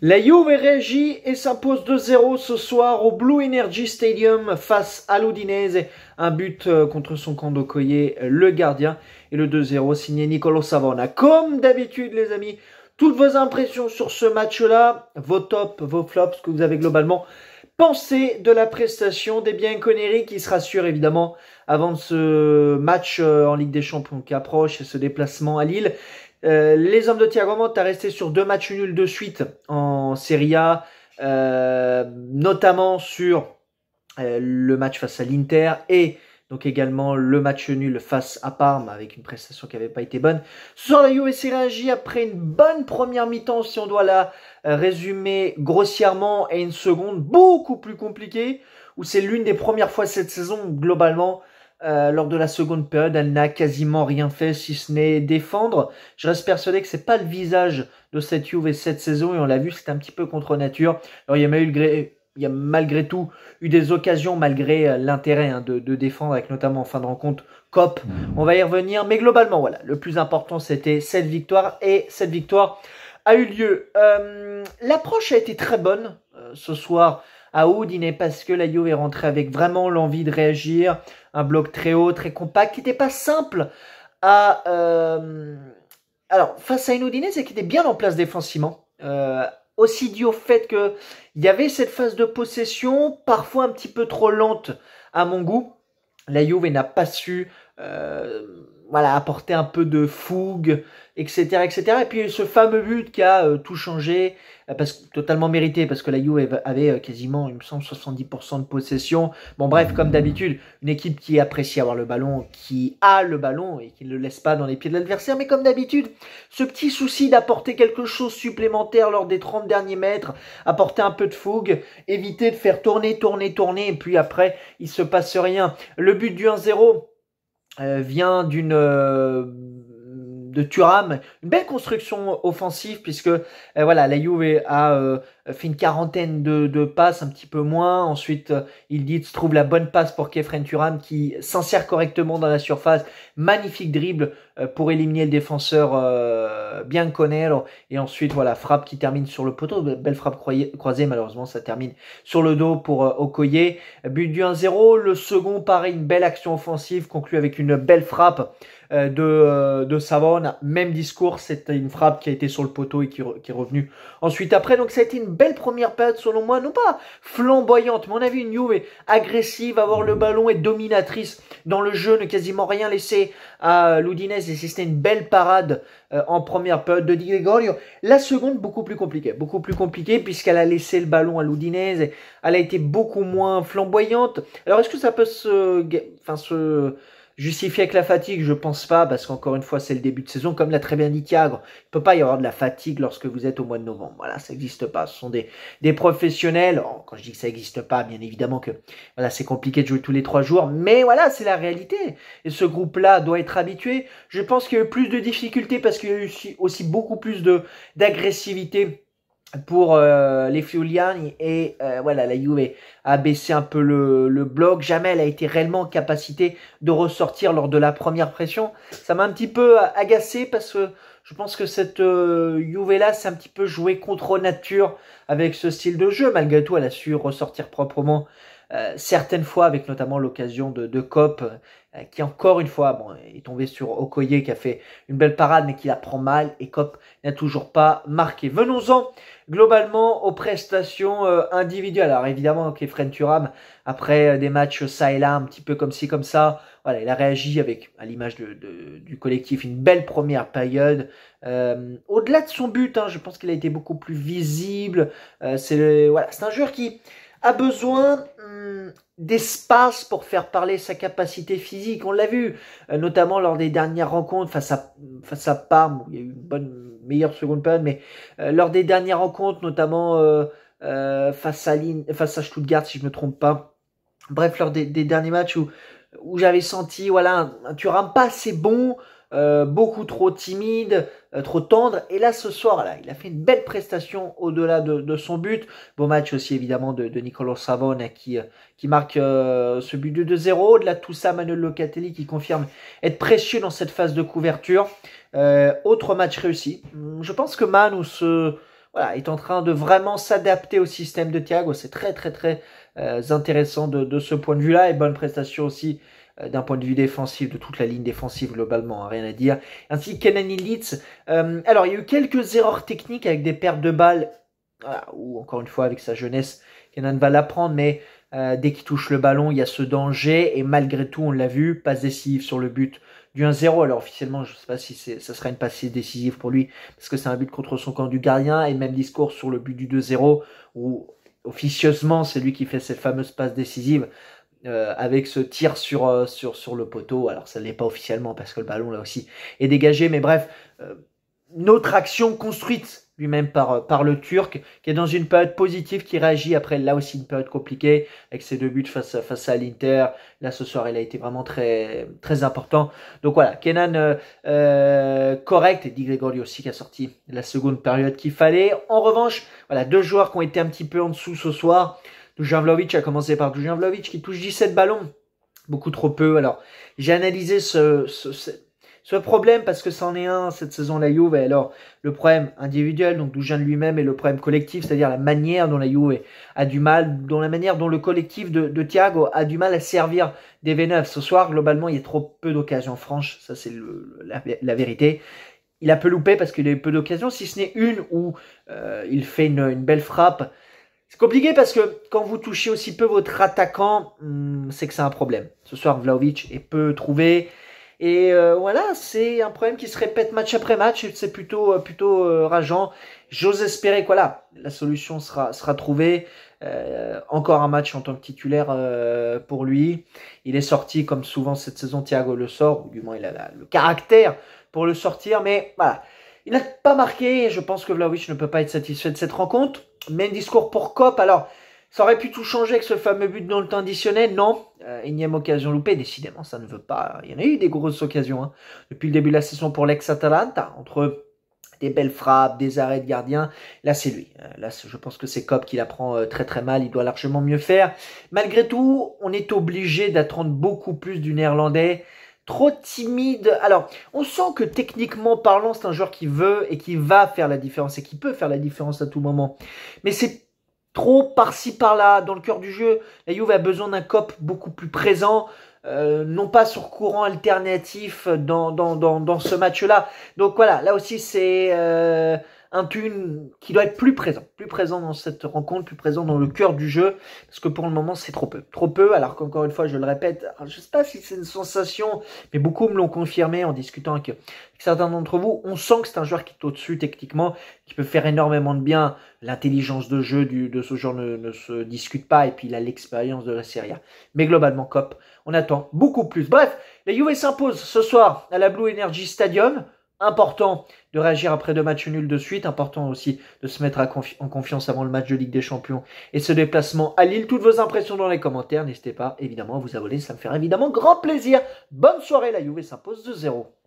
La Juve réagit et s'impose 2-0 ce soir au Blue Energy Stadium face à l'Udinese. Un but euh, contre son camp d'Okoye, le gardien. Et le 2-0 signé Nicolo Savona. Comme d'habitude, les amis, toutes vos impressions sur ce match-là, vos tops, vos flops, ce que vous avez globalement pensé de la prestation des biens conneries qui se rassure évidemment avant ce match euh, en Ligue des Champions qui approche et ce déplacement à Lille. Euh, les hommes de Thiago Motta resté sur deux matchs nuls de suite en Serie A, euh, notamment sur euh, le match face à l'Inter et donc également le match nul face à Parme avec une prestation qui n'avait pas été bonne. Sur la Juve après une bonne première mi-temps si on doit la résumer grossièrement et une seconde beaucoup plus compliquée où c'est l'une des premières fois cette saison globalement euh, lors de la seconde période, elle n'a quasiment rien fait si ce n'est défendre. Je reste persuadé que c'est pas le visage de cette Juve cette saison et on l'a vu, c'est un petit peu contre nature. Alors il y a y a malgré tout eu des occasions, malgré euh, l'intérêt hein, de, défendre, avec notamment en fin de rencontre COP. On va y revenir, mais globalement, voilà, le plus important, c'était cette victoire, et cette victoire a eu lieu. Euh, l'approche a été très bonne ce soir à Udine parce que la Juve est rentrée avec vraiment l'envie de réagir. Un bloc très haut, très compact, qui n'était pas simple à... Euh, alors, face à une c'est qu'il était bien en place défensivement. Euh, aussi dû au fait que il y avait cette phase de possession, parfois un petit peu trop lente à mon goût. La Juve n'a pas su euh, voilà, apporter un peu de fougue, etc., etc. Et puis ce fameux but qui a euh, tout changé, euh, parce que totalement mérité, parce que la Juve avait quasiment, il me semble, 70% de possession. Bon, bref, comme d'habitude, une équipe qui apprécie avoir le ballon, qui a le ballon et qui ne le laisse pas dans les pieds de l'adversaire. Mais comme d'habitude, ce petit souci d'apporter quelque chose supplémentaire lors des 30 derniers mètres, apporter un peu de fougue, éviter de faire tourner, tourner, tourner, et puis après, il se passe rien. Le but du 1-0 euh, vient d'une euh, de Une belle construction offensive puisque euh, voilà, la Juve a euh, fait une quarantaine de, passes, un petit peu moins. Ensuite, euh, il dit se trouve la bonne passe pour Kefren Turam qui s'insère correctement dans la surface. Magnifique dribble pour éliminer le défenseur bien Bianconero. Et ensuite, voilà, frappe qui termine sur le poteau. Belle frappe croisée, malheureusement, ça termine sur le dos pour Okoye. But du 1-0. Le second, pareil, une belle action offensive conclue avec une belle frappe de, de même discours, c'était une frappe qui a été sur le poteau et qui, est revenue ensuite après. Donc ça a été une belle première période selon moi, non pas flamboyante, mon avis, a vu une agressive, avoir le ballon et dominatrice dans le jeu, ne quasiment rien laisser à l'Udinese et c'était une belle parade euh, en première période de Di Gregorio. La seconde, beaucoup plus compliquée, beaucoup plus compliquée puisqu'elle a laissé le ballon à l'Udinese, elle a été beaucoup moins flamboyante. Alors est-ce que ça peut se... Enfin, se Justifier avec la fatigue, je pense pas, parce qu'encore une fois, c'est le début de saison, comme l'a très bien dit Tiagre. Il peut pas y avoir de la fatigue lorsque vous êtes au mois de novembre. Voilà, ça n'existe pas. Ce sont des, des professionnels. Oh, quand je dis que ça n'existe pas, bien évidemment que voilà, c'est compliqué de jouer tous les trois jours, mais voilà, c'est la réalité. Et ce groupe-là doit être habitué. Je pense qu'il y a eu plus de difficultés parce qu'il y a eu aussi beaucoup plus de d'agressivité pour euh, les Fiuliani et euh, voilà la Juve a baissé un peu le, le, bloc. Jamais elle a été réellement en capacité de ressortir lors de la première pression. Ça m'a un petit peu agacé parce que je pense que cette euh, Juve là s'est un petit peu joué contre nature avec ce style de jeu. Malgré tout, elle a su ressortir proprement euh, certaines fois, avec notamment l'occasion de, de Cop, euh, qui encore une fois bon, est tombé sur Okoye, qui a fait une belle parade, mais qui la prend mal, et Cop n'a toujours pas marqué. Venons-en globalement aux prestations euh, individuelles. Alors évidemment, Kefren Turam, après des matchs ça et là, un petit peu comme ci, comme ça, voilà, il a réagi avec, à l'image de, du collectif, une belle première période. Au-delà de son but, hein, je pense qu'il a été beaucoup plus visible. C'est voilà, c'est un joueur qui a besoin hum, d'espace pour faire parler sa capacité physique. On l'a vu, euh, notamment lors des dernières rencontres face à, face à Parme, où il y a eu une bonne, meilleure seconde période, mais euh, lors des dernières rencontres, notamment euh, face, à Lin, face à Stuttgart, si je me trompe pas. Bref, lors des, derniers matchs où, où j'avais senti, voilà, tu un pas assez bon euh, beaucoup trop timide, euh, trop tendre. Et là, ce soir-là, il a fait une belle prestation au-delà de, son but. Bon match aussi, évidemment, de, de Nicolas Savone qui, euh, qui marque ce but de 2-0. De tout ça, Manuel Locatelli qui confirme être précieux dans cette phase de couverture. autre match réussi. Hmm, je pense que Manu se, voilà, est en train de vraiment s'adapter au système de Thiago. C'est très, très, très intéressant de, de, ce point de vue-là. Et bonne prestation aussi euh, d'un point de vue défensif, de toute la ligne défensive globalement, hein, rien à dire. Ainsi Kenan Illitz, euh, alors, il y a eu quelques erreurs techniques avec des pertes de balles, ou encore une fois avec sa jeunesse, Kenan va l'apprendre, mais euh, dès qu'il touche le ballon, il y a ce danger, et malgré tout, on l'a vu, passe décisive sur le but du 1-0. Alors officiellement, je ne sais pas si ça sera une passe décisive pour lui, parce que c'est un but contre son camp du gardien, et même discours sur le but du 2-0, où officieusement, c'est lui qui fait cette fameuse passe décisive. Euh, avec ce tir sur, euh, sur, sur le poteau. Alors ça ne l'est pas officiellement parce que le ballon là aussi est dégagé, mais bref, euh, notre action construite lui-même par, par le Turc, qui est dans une période positive, qui réagit après là aussi une période compliquée, avec ses deux buts face, face à l'Inter. Là ce soir, il a été vraiment très, très important. Donc voilà, Kenan euh, correct, et Di Gregorio aussi qui a sorti la seconde période qu'il fallait. En revanche, voilà, deux joueurs qui ont été un petit peu en dessous ce soir. Dujan Vlovic a commencé par Dujan Vlovic qui touche 17 ballons. Beaucoup trop peu. Alors, j'ai analysé ce, ce, ce, problème parce que c'en est un cette saison la Juve. Alors, le problème individuel, donc Dujan lui-même, et le problème collectif, c'est-à-dire la manière dont la Juve a du mal, dont la manière dont le collectif de, Thiago a du mal à servir des V9. Ce soir, globalement, il y a trop peu d'occasions franches. Ça, c'est la, la vérité il a peu loupé parce qu'il a eu peu d'occasions, si ce n'est une où euh, il fait une, belle frappe c'est compliqué parce que quand vous touchez aussi peu votre attaquant, hmm, c'est que c'est un problème. Ce soir, Vlaovic est peu trouvé. Et euh, voilà, c'est un problème qui se répète match après match. C'est plutôt euh, plutôt euh, rageant. J'ose espérer que voilà, la solution sera sera trouvée. encore un match en tant que titulaire pour lui. Il est sorti comme souvent cette saison. Thiago le sort, ou du moins il a le caractère pour le sortir. Mais voilà, il n'a pas marqué, je pense que Vlaovic ne peut pas être satisfait de cette rencontre. Même discours pour Cop, alors ça aurait pu tout changer avec ce fameux but dans le temps additionnel, non euh, Énième occasion loupée, décidément ça ne veut pas. Il y en a eu des grosses occasions hein. depuis le début de la saison pour l'ex-Atalanta, entre des belles frappes, des arrêts de gardien. Là, c'est lui. Euh, là, je pense que c'est Cop qui l'apprend euh, très très mal. Il doit largement mieux faire. Malgré tout, on est obligé d'attendre beaucoup plus du néerlandais trop timide. Alors, on sent que techniquement parlant, c'est un joueur qui veut et qui va faire la différence et qui peut faire la différence à tout moment. Mais c'est trop par-ci par-là dans le cœur du jeu. La Juve a besoin d'un cop beaucoup plus présent. Euh, non pas sur courant alternatif dans, dans, dans, ce match-là. Donc voilà, là aussi c'est euh, un Thune qui doit être plus présent, plus présent dans cette rencontre, plus présent dans le cœur du jeu, parce que pour le moment c'est trop peu, trop peu. Alors qu'encore une fois, je le répète, je ne sais pas si c'est une sensation, mais beaucoup me l'ont confirmé en discutant avec, certains d'entre vous. On sent que c'est un joueur qui est au-dessus techniquement, qui peut faire énormément de bien. L'intelligence de jeu de ce genre ne, se discute pas, et puis il a l'expérience de la Serie A. Mais globalement, Cop, on attend beaucoup plus. Bref, la U.V. s'impose ce soir à la Blue Energy Stadium. Important de réagir après deux matchs nuls de suite, important aussi de se mettre en confiance avant le match de Ligue des Champions et ce déplacement à Lille. Toutes vos impressions dans les commentaires, n'hésitez pas évidemment à vous abonner, ça me fera évidemment grand plaisir. Bonne soirée, la Juve s'impose de zéro